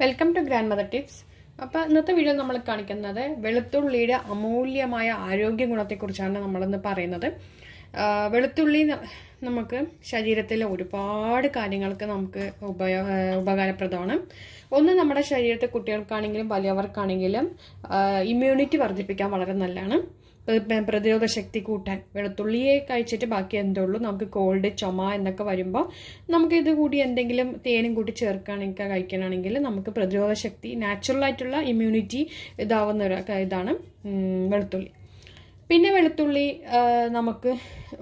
welcome to grandmother tips അപ്പോൾ ഇന്നത്തെ video നമ്മൾ കാണിക്കുന്നത് വെളുത്തുള്ളിയുടെ അമൂല്യമായ ആരോഗ്യ ഗുണത്തെക്കുറിച്ചാണ് നമ്മളിന്ന് പറയുന്നത് വെളുത്തുള്ളി നമുക്ക് ശരീരത്തിലെ ഒരുപാട് കാര്യങ്ങൾക്ക് നമുക്ക് ഉപയോഗ ഉപകാരപ്രദമാണ് ഒന്ന് നമ്മുടെ ശരീരത്തെ കുട്ടികൾക്കാണെങ്കിലും വലിയവർക്കാണെങ്കിലും ഇമ്മ്യൂണിറ്റി വർദ്ധിപ്പിക്കാൻ വളരെ നല്ലതാണ് പ്രതിരോധ ശക്തി കൂട്ടാൻ വെളുത്തുള്ളിയെ കഴിച്ചിട്ട് ബാക്കി എന്തേ ഉള്ളൂ നമുക്ക് കോൾഡ് ചുമ എന്നൊക്കെ വരുമ്പോൾ നമുക്ക് ഇത് കൂടി എന്തെങ്കിലും തേനും കൂട്ടി ചേർക്കുകയാണെങ്കിൽ കഴിക്കണമെങ്കിൽ നമുക്ക് പ്രതിരോധ ശക്തി നാച്ചുറൽ ആയിട്ടുള്ള ഇമ്മ്യൂണിറ്റി ഇതാവുന്ന ഒരു ഇതാണ് വെളുത്തുള്ളി പിന്നെ വെളുത്തുള്ളി നമുക്ക്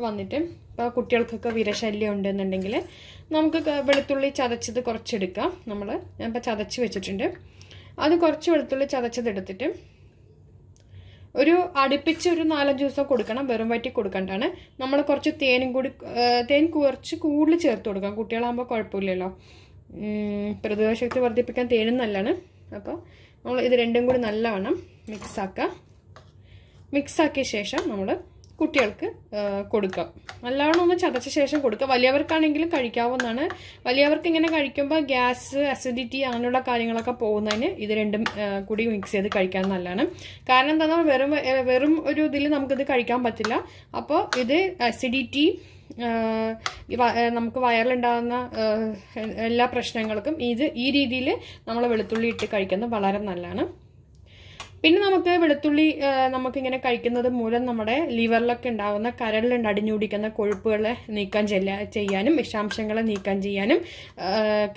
വന്നിട്ട് ഇപ്പോൾ കുട്ടികൾക്കൊക്കെ വിരശല്യം ഉണ്ടെന്നുണ്ടെങ്കിൽ നമുക്ക് വെളുത്തുള്ളി ചതച്ചത് കുറച്ചെടുക്കാം നമ്മൾ ഞാനിപ്പോൾ ചതച്ച് വെച്ചിട്ടുണ്ട് അത് കുറച്ച് വെളുത്തുള്ളി എടുത്തിട്ട് ഒരു അടുപ്പിച്ച് ഒരു നാലഞ്ച് ദിവസം കൊടുക്കണം വെറും വറ്റി കൊടുക്കണ്ടാണ് നമ്മൾ കുറച്ച് തേനും കൂടി തേൻ കുറച്ച് കൂടുതൽ ചേർത്ത് കൊടുക്കാം കുട്ടികളാകുമ്പോൾ കുഴപ്പമില്ലല്ലോ പ്രതിരോധശക്തി വർദ്ധിപ്പിക്കാൻ തേനും നല്ലതാണ് അപ്പോൾ നമ്മൾ ഇത് രണ്ടും കൂടി നല്ലവണ്ണം മിക്സാക്കുക മിക്സാക്കിയ ശേഷം നമ്മൾ കുട്ടികൾക്ക് കൊടുക്കാം നല്ലവണ്ണം ഒന്ന് ചതച്ച ശേഷം കൊടുക്കുക വലിയവർക്കാണെങ്കിലും കഴിക്കാവുന്നതാണ് വലിയവർക്ക് ഇങ്ങനെ കഴിക്കുമ്പോൾ ഗ്യാസ് അസിഡിറ്റി അങ്ങനെയുള്ള കാര്യങ്ങളൊക്കെ പോകുന്നതിന് ഇത് രണ്ടും കൂടി മിക്സ് ചെയ്ത് കഴിക്കാൻ നല്ലതാണ് കാരണം പറഞ്ഞാൽ വെറും വെറും ഒരു ഇതിൽ നമുക്കിത് കഴിക്കാൻ പറ്റില്ല അപ്പോൾ ഇത് അസിഡിറ്റി നമുക്ക് വയറിലുണ്ടാകുന്ന എല്ലാ പ്രശ്നങ്ങൾക്കും ഇത് ഈ രീതിയിൽ നമ്മൾ വെളുത്തുള്ളി ഇട്ട് കഴിക്കുന്നത് വളരെ നല്ലതാണ് പിന്നെ നമുക്ക് വെളുത്തുള്ളി നമുക്കിങ്ങനെ കഴിക്കുന്നത് മൂലം നമ്മുടെ ലിവറിലൊക്കെ ഉണ്ടാകുന്ന കരളിലുണ്ട് അടിഞ്ഞുപിടിക്കുന്ന കൊഴുപ്പുകളെ നീക്കം ചെയ്യാനും വിഷാംശങ്ങളെ നീക്കം ചെയ്യാനും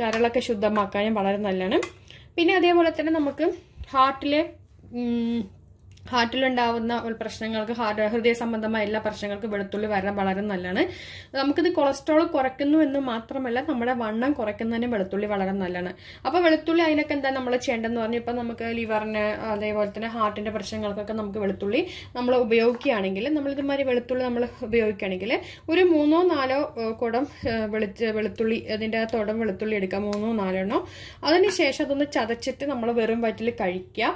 കരളൊക്കെ ശുദ്ധമാക്കാനും വളരെ നല്ലതാണ് പിന്നെ അതേപോലെ തന്നെ നമുക്ക് ഹാർട്ടിലെ ഹാർട്ടിലുണ്ടാവുന്ന പ്രശ്നങ്ങൾക്ക് ഹാർട്ട് ഹൃദയ സംബന്ധമായ എല്ലാ പ്രശ്നങ്ങൾക്കും വെളുത്തുള്ളി വരാൻ വളരെ നല്ലതാണ് നമുക്കിത് കൊളസ്ട്രോൾ കുറയ്ക്കുന്നു എന്ന് മാത്രമല്ല നമ്മുടെ വണ്ണം കുറയ്ക്കുന്നതിനും വെളുത്തുള്ളി വളരെ നല്ലതാണ് അപ്പോൾ വെളുത്തുള്ളി അതിനൊക്കെ എന്താ നമ്മൾ ചെയ്യേണ്ടതെന്ന് പറഞ്ഞു ഇപ്പം നമുക്ക് ലിവറിന് അതേപോലെ തന്നെ ഹാർട്ടിൻ്റെ പ്രശ്നങ്ങൾക്കൊക്കെ നമുക്ക് വെളുത്തുള്ളി നമ്മൾ ഉപയോഗിക്കുകയാണെങ്കിൽ നമ്മളിതുമാതിരി വെളുത്തുള്ളി നമ്മൾ ഉപയോഗിക്കുകയാണെങ്കിൽ ഒരു മൂന്നോ നാലോ കുടം വെളുത്ത് വെളുത്തുള്ളി അതിൻ്റെ തുടം വെളുത്തുള്ളി എടുക്കുക മൂന്നോ നാലെണ്ണോ അതിനുശേഷം അതൊന്ന് ചതച്ചിട്ട് നമ്മൾ വെറും വയറ്റിൽ കഴിക്കുക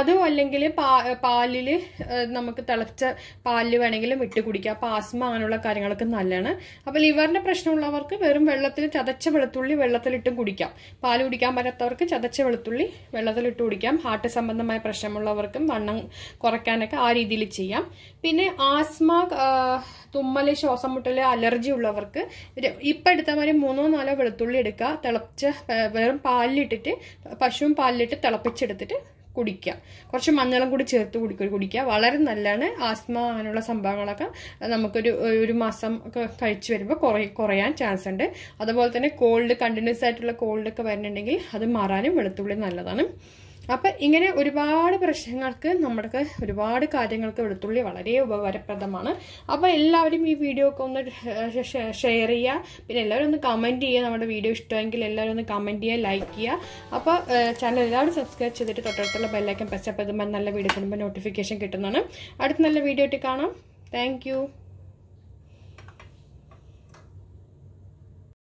അതും അല്ലെങ്കിൽ പാലിൽ നമുക്ക് തിളച്ച പാലിൽ വേണമെങ്കിലും ഇട്ട് കുടിക്കാം അപ്പോൾ ആസ്മ അങ്ങനെയുള്ള കാര്യങ്ങളൊക്കെ നല്ലതാണ് അപ്പോൾ ലിവറിൻ്റെ പ്രശ്നമുള്ളവർക്ക് വെറും വെള്ളത്തിൽ ചതച്ച വെളുത്തുള്ളി വെള്ളത്തിലിട്ടും കുടിക്കാം പാൽ കുടിക്കാൻ പറ്റാത്തവർക്ക് ചതച്ച വെളുത്തുള്ളി വെള്ളത്തിലിട്ട് കുടിക്കാം ഹാർട്ട് സംബന്ധമായ പ്രശ്നമുള്ളവർക്കും വണ്ണം കുറയ്ക്കാനൊക്കെ ആ രീതിയിൽ ചെയ്യാം പിന്നെ ആസ്മ തുമ്മൽ ശ്വാസം മുട്ടൽ അലർജി ഉള്ളവർക്ക് ഇപ്പം എടുത്ത മാതിരി മൂന്നോ നാലോ വെളുത്തുള്ളി എടുക്കുക തിളച്ച വെറും പാലിലിട്ടിട്ട് പശുവും പാലിലിട്ട് തിളപ്പിച്ചെടുത്തിട്ട് കുടിക്കുക കുറച്ച് മഞ്ഞളും കൂടി ചേർത്ത് കുടിക്കുക കുടിക്കുക വളരെ നല്ലതാണ് ആസ്മ അങ്ങനെയുള്ള സംഭവങ്ങളൊക്കെ നമുക്കൊരു ഒരു മാസം ഒക്കെ കഴിച്ചു വരുമ്പോൾ കുറേ കുറയാൻ ചാൻസ് ഉണ്ട് അതുപോലെ തന്നെ കോൾഡ് കണ്ടിന്യൂസ് ആയിട്ടുള്ള കോൾഡൊക്കെ വരുന്നുണ്ടെങ്കിൽ അത് മാറാനും വെളുത്തുള്ളി നല്ലതാണ് അപ്പം ഇങ്ങനെ ഒരുപാട് പ്രശ്നങ്ങൾക്ക് നമ്മൾക്ക് ഒരുപാട് കാര്യങ്ങൾക്ക് വെളുത്തുള്ളി വളരെ ഉപകാരപ്രദമാണ് അപ്പോൾ എല്ലാവരും ഈ വീഡിയോ ഒക്കെ ഒന്ന് ഷെയർ ചെയ്യുക പിന്നെ എല്ലാവരും ഒന്ന് കമൻറ്റ് ചെയ്യുക നമ്മുടെ വീഡിയോ ഇഷ്ടമെങ്കിൽ എല്ലാവരും ഒന്ന് കമൻറ്റ് ചെയ്യുക ലൈക്ക് ചെയ്യുക അപ്പോൾ ചാനൽ എല്ലാവരും സബ്സ്ക്രൈബ് ചെയ്തിട്ട് തൊട്ടടുത്തുള്ള ബെല്ലൈക്കൻ പ്രസ് അപ്പോൾ നല്ല കിട്ടുമ്പോൾ നോട്ടിഫിക്കേഷൻ കിട്ടുന്നതാണ് അടുത്ത നല്ല വീഡിയോ ആയിട്ട് കാണാം താങ്ക്